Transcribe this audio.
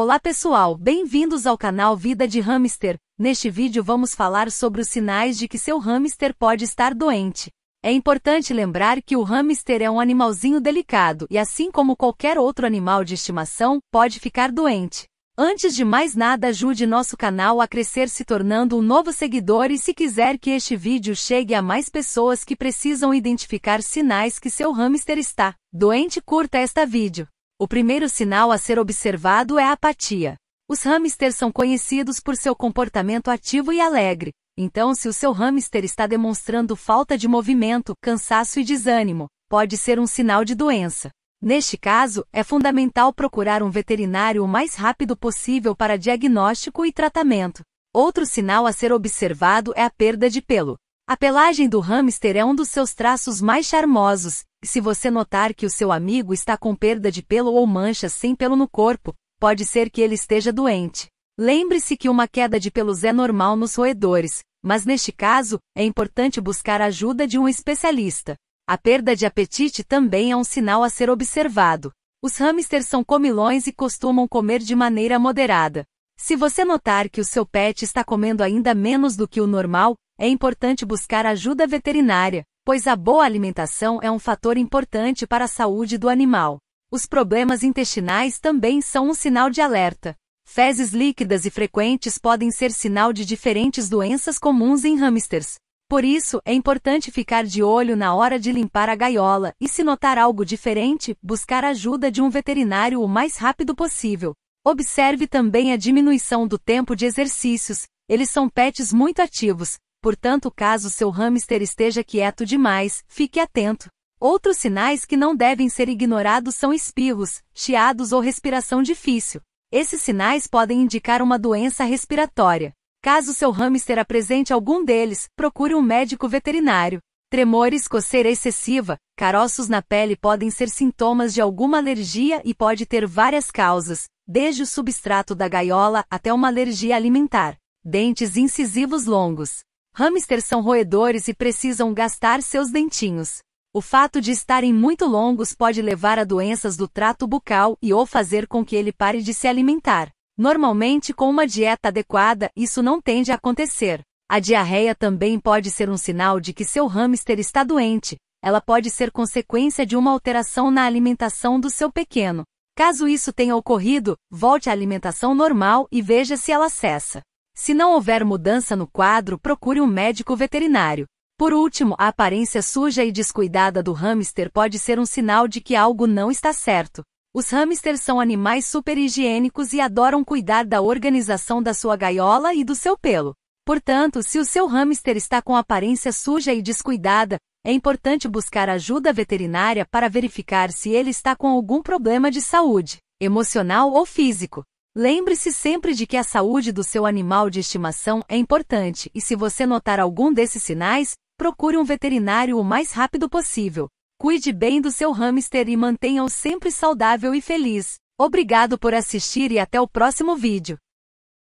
Olá pessoal, bem-vindos ao canal Vida de Hamster. Neste vídeo vamos falar sobre os sinais de que seu hamster pode estar doente. É importante lembrar que o hamster é um animalzinho delicado e assim como qualquer outro animal de estimação, pode ficar doente. Antes de mais nada, ajude nosso canal a crescer se tornando um novo seguidor e se quiser que este vídeo chegue a mais pessoas que precisam identificar sinais que seu hamster está doente, curta esta vídeo. O primeiro sinal a ser observado é a apatia. Os hamsters são conhecidos por seu comportamento ativo e alegre, então se o seu hamster está demonstrando falta de movimento, cansaço e desânimo, pode ser um sinal de doença. Neste caso, é fundamental procurar um veterinário o mais rápido possível para diagnóstico e tratamento. Outro sinal a ser observado é a perda de pelo. A pelagem do hamster é um dos seus traços mais charmosos, se você notar que o seu amigo está com perda de pelo ou manchas sem pelo no corpo, pode ser que ele esteja doente. Lembre-se que uma queda de pelos é normal nos roedores, mas neste caso, é importante buscar a ajuda de um especialista. A perda de apetite também é um sinal a ser observado. Os hamsters são comilões e costumam comer de maneira moderada. Se você notar que o seu pet está comendo ainda menos do que o normal, é importante buscar ajuda veterinária pois a boa alimentação é um fator importante para a saúde do animal. Os problemas intestinais também são um sinal de alerta. Fezes líquidas e frequentes podem ser sinal de diferentes doenças comuns em hamsters. Por isso, é importante ficar de olho na hora de limpar a gaiola e, se notar algo diferente, buscar a ajuda de um veterinário o mais rápido possível. Observe também a diminuição do tempo de exercícios, eles são pets muito ativos, Portanto, caso seu hamster esteja quieto demais, fique atento. Outros sinais que não devem ser ignorados são espirros, chiados ou respiração difícil. Esses sinais podem indicar uma doença respiratória. Caso seu hamster apresente algum deles, procure um médico veterinário. Tremores, coceira excessiva, caroços na pele podem ser sintomas de alguma alergia e pode ter várias causas, desde o substrato da gaiola até uma alergia alimentar. Dentes incisivos longos. Hamsters são roedores e precisam gastar seus dentinhos. O fato de estarem muito longos pode levar a doenças do trato bucal e ou fazer com que ele pare de se alimentar. Normalmente, com uma dieta adequada, isso não tende a acontecer. A diarreia também pode ser um sinal de que seu hamster está doente. Ela pode ser consequência de uma alteração na alimentação do seu pequeno. Caso isso tenha ocorrido, volte à alimentação normal e veja se ela cessa. Se não houver mudança no quadro, procure um médico veterinário. Por último, a aparência suja e descuidada do hamster pode ser um sinal de que algo não está certo. Os hamsters são animais super higiênicos e adoram cuidar da organização da sua gaiola e do seu pelo. Portanto, se o seu hamster está com aparência suja e descuidada, é importante buscar ajuda veterinária para verificar se ele está com algum problema de saúde, emocional ou físico. Lembre-se sempre de que a saúde do seu animal de estimação é importante e se você notar algum desses sinais, procure um veterinário o mais rápido possível. Cuide bem do seu hamster e mantenha-o sempre saudável e feliz. Obrigado por assistir e até o próximo vídeo.